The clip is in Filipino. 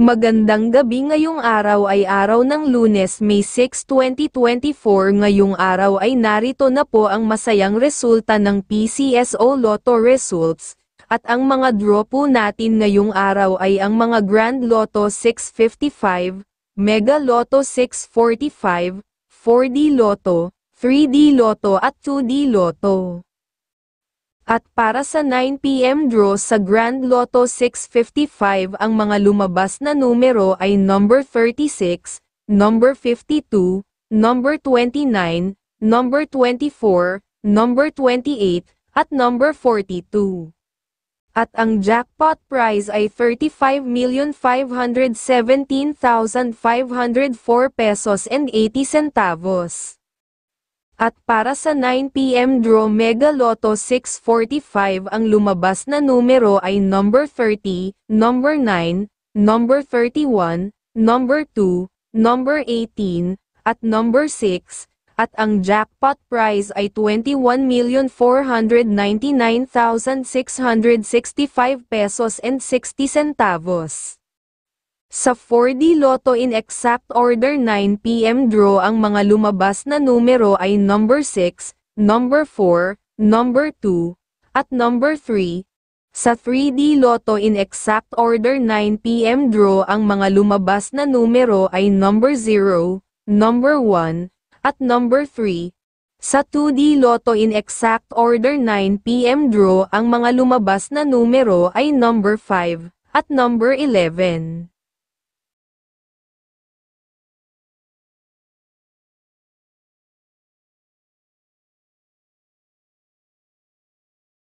Magandang gabi ngayong araw ay araw ng lunes May 6, 2024 ngayong araw ay narito na po ang masayang resulta ng PCSO Lotto Results, at ang mga draw po natin ngayong araw ay ang mga Grand Lotto 655, Mega Lotto 645, 4D Lotto, 3D Lotto at 2D Lotto. At para sa 9pm draw sa Grand Lotto 655 ang mga lumabas na numero ay number 36, number 52, number 29, number 24, number 28, at number 42. At ang jackpot prize ay 35,517,504 pesos and 80 centavos. At para sa 9pm draw Mega Lotto 645 ang lumabas na numero ay number 30, number 9, number 31, number 2, number 18, at number 6, at ang jackpot prize ay 21,499,665 pesos and 60 centavos. Sa 4D Lotto in exact order 9pm draw ang mga lumabas na numero ay number 6, number 4, number 2, at number 3. Sa 3D Lotto in exact order 9pm draw ang mga lumabas na numero ay number 0, number 1, at number 3. Sa 2D Lotto in exact order 9pm draw ang mga lumabas na numero ay number 5, at number 11.